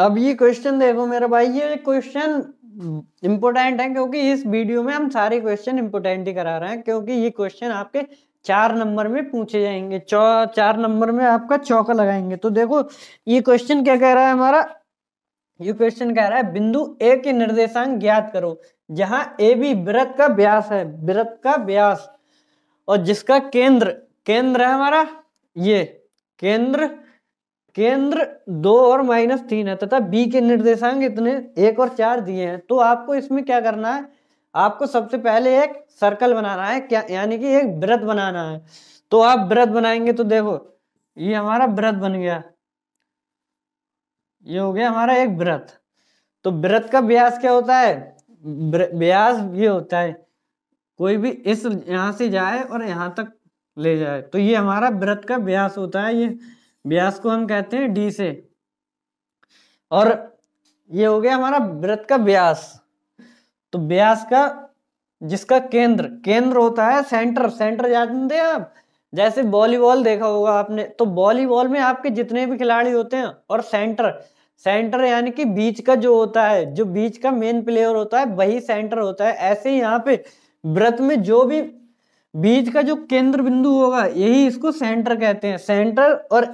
अब ये क्वेश्चन देखो मेरा भाई ये क्वेश्चन इम्पोर्टेंट है क्योंकि इस वीडियो में हम सारे क्वेश्चन इम्पोर्टेंट ही करा रहे हैं क्योंकि ये क्वेश्चन आपके चार नंबर में पूछे जाएंगे चार नंबर में आपका चौका लगाएंगे तो देखो ये क्वेश्चन क्या कह रहा है हमारा ये क्वेश्चन कह रहा है बिंदु ए के निर्देशांक ज्ञात करो जहां ए बी व्रत का व्यास है व्रत का व्यास और जिसका केंद्र केंद्र है हमारा ये केंद्र केंद्र दो और माइनस तीन है तथा बी के निर्देशांक इतने एक और चार दिए हैं तो आपको इसमें क्या करना है आपको सबसे पहले एक सर्कल बनाना है क्या यानी कि एक व्रत बनाना है तो आप व्रत बनाएंगे तो देखो ये हमारा व्रत बन गया ये हो गया हमारा एक व्रत तो व्रत का ब्यास क्या होता है ब्यास ये होता है कोई भी इस यहाँ से जाए और यहाँ तक ले जाए तो ये हमारा व्रत का ब्यास होता है ये व्यास को हम कहते हैं डी से और ये हो गया हमारा व्रत का व्यास तो व्यास का जिसका केंद्र केंद्र होता है सेंटर सेंटर जानते हैं आप जैसे वॉलीबॉल देखा होगा आपने तो वॉलीबॉल में आपके जितने भी खिलाड़ी होते हैं और सेंटर सेंटर यानी कि बीच का जो होता है जो बीच का मेन प्लेयर होता है वही सेंटर होता है ऐसे ही यहाँ पे व्रत में जो भी बीच का जो केंद्र बिंदु होगा यही इसको सेंटर कहते हैं सेंटर और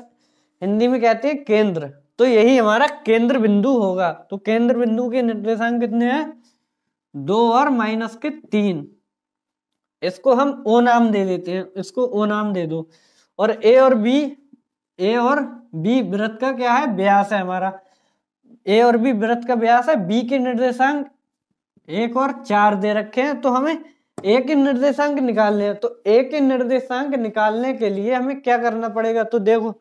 हिंदी में कहते हैं केंद्र तो यही हमारा केंद्र बिंदु होगा तो केंद्र बिंदु के निर्देशांक कितने हैं दो और माइनस के तीन इसको हम ओ नाम दे देते हैं इसको ओ नाम दे दो और ए और बी ए और बी वृत्त का क्या है ब्यास है हमारा ए और बी वृत्त का ब्यास है बी के निर्देशांक एक और चार दे रखे हैं तो हमें ए के निर्देशांक निकालने हैं तो ए के निर्देशांक निकालने के लिए हमें क्या करना पड़ेगा तो देखो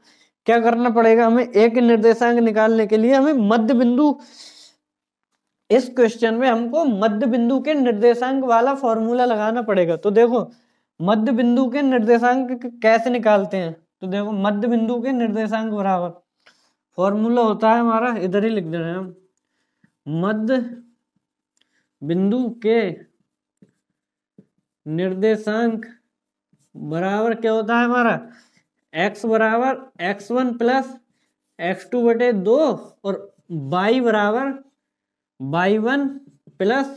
क्या करना पड़ेगा हमें एक निर्देशांक निकालने के लिए हमें मध्य बिंदु इस क्वेश्चन में हमको मध्य बिंदु के निर्देशांक वाला फॉर्मूला लगाना पड़ेगा तो देखो मध्य बिंदु के निर्देशांक कैसे निकालते हैं तो देखो मध्य बिंदु के निर्देशांक बराबर फॉर्मूला होता है हमारा इधर ही लिख दे रहे हैं हम मध्य बिंदु के निर्देशांक बराबर क्या होता है हमारा एक्स बराबर x one plus x two बटे दो और बाई बराबर y one plus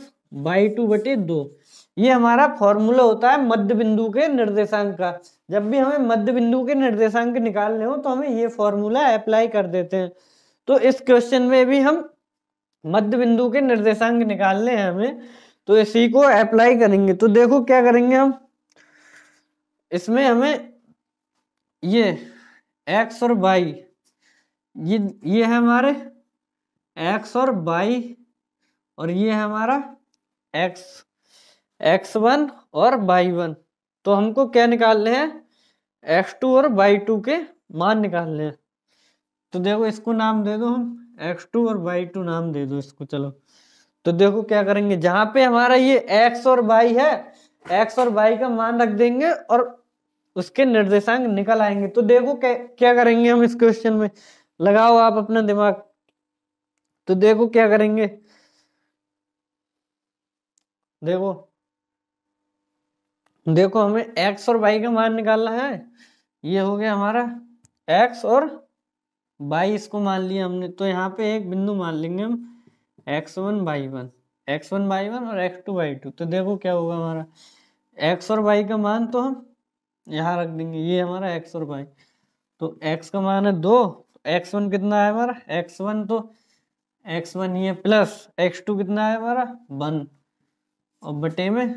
y two बटे दो ये हमारा फॉर्मूला होता है मध्य बिंदु के निर्देशांक का जब भी हमें मध्य बिंदु के निर्देशांक निकालने हो तो हमें ये फॉर्मूला अप्लाई कर देते हैं तो इस क्वेश्चन में भी हम मध्य बिंदु के निर्देशांक निकालने हैं हमें तो इसी को अप्लाई करेंगे तो देखो क्या करेंगे हम इसमें हमें ये x और y ये ये है हमारे x और y और ये है हमारा x x1 और y1 तो हमको क्या निकालने हैं x2 और y2 के मान निकालने हैं तो देखो इसको नाम दे दो हम x2 और y2 नाम दे दो इसको चलो तो देखो क्या करेंगे जहां पे हमारा ये x और y है x और y का मान रख देंगे और उसके निर्देशांक निकल आएंगे तो देखो क्या क्या करेंगे हम इस क्वेश्चन में लगाओ आप अपना दिमाग तो देखो क्या करेंगे देखो देखो हमें x और y का मान निकालना है ये हो गया हमारा x और y इसको मान लिया हमने तो यहाँ पे एक बिंदु मान लेंगे हम x1 one y one x one और x2 टू टू तो देखो क्या होगा हमारा x और y का मान तो हम यहाँ रख देंगे ये हमारा एक्स और वाई तो एक्स का मान है दो तो एक्स वन कितना है हमारा एक्स वन तो एक्स वन ये प्लस एक्स टू कितना है हमारा वन और बटे में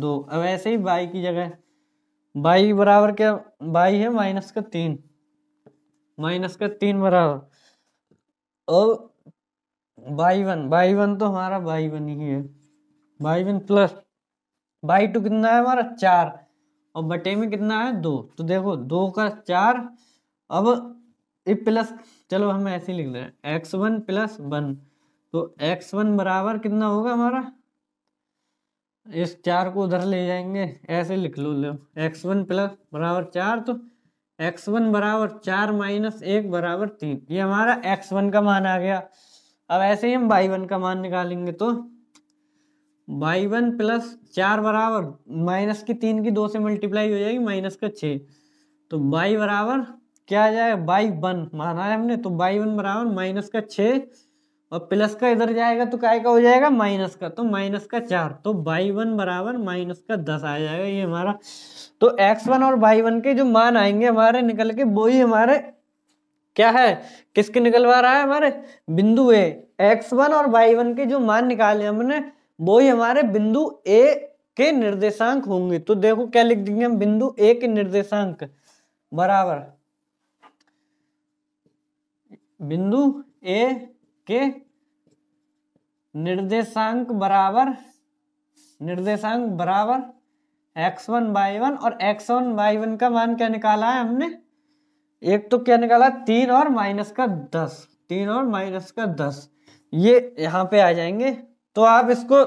दो अब ऐसे ही बाई की जगह बाई बराबर क्या बाई है माइनस का तीन माइनस का तीन बराबर और बाई वन बाई वन तो हमारा बाई वन ही है y one plus y two कितना है हमारा चार और बटे में कितना है दो तो देखो दो का चार अब ये प्लस चलो हम ऐसे ही लिख दे एक्स वन प्लस वन तो एक्स वन बराबर कितना होगा हमारा इस चार को उधर ले जाएंगे ऐसे लिख लो लो एक्स वन प्लस बराबर चार तो एक्स वन बराबर चार माइनस एक बराबर तीन ये हमारा एक्स वन का मान आ गया अब ऐसे ही हम वाई वन का मान निकालेंगे तो बाई वन प्लस चार बराबर माइनस की तीन की दो से मल्टीप्लाई हो जाएगी माइनस का छः तो बाई बराबर क्या आ जाएगा बाई वन माना है हमने तो बाई वन बराबर माइनस का छः और प्लस का इधर जाएगा तो काय का हो जाएगा माइनस का तो माइनस का चार तो बाई वन बराबर माइनस का दस आ जाएगा ये हमारा तो एक्स वन और बाई वन के जो मान आएंगे हमारे निकल के वो ही हमारे क्या है किसके निकलवा रहा है हमारे बिंदु ए एक्स वन और बाई वन के जो मान निकाले हमने वो ही हमारे बिंदु ए के निर्देशांक होंगे तो देखो क्या लिख देंगे हम बिंदु ए के निर्देशांक बराबर बिंदु ए के निर्देशांक बराबर निर्देशांक बराबर एक्स वन बाई वन और एक्स वन बाई वन का मान क्या निकाला है हमने एक तो क्या निकाला तीन और माइनस का दस तीन और माइनस का दस ये यहाँ पे आ जाएंगे तो आप इसको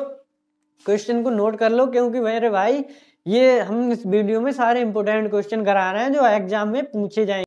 क्वेश्चन को नोट कर लो क्योंकि मेरे भाई ये हम इस वीडियो में सारे इंपोर्टेंट क्वेश्चन करा रहे हैं जो एग्जाम में पूछे जाएंगे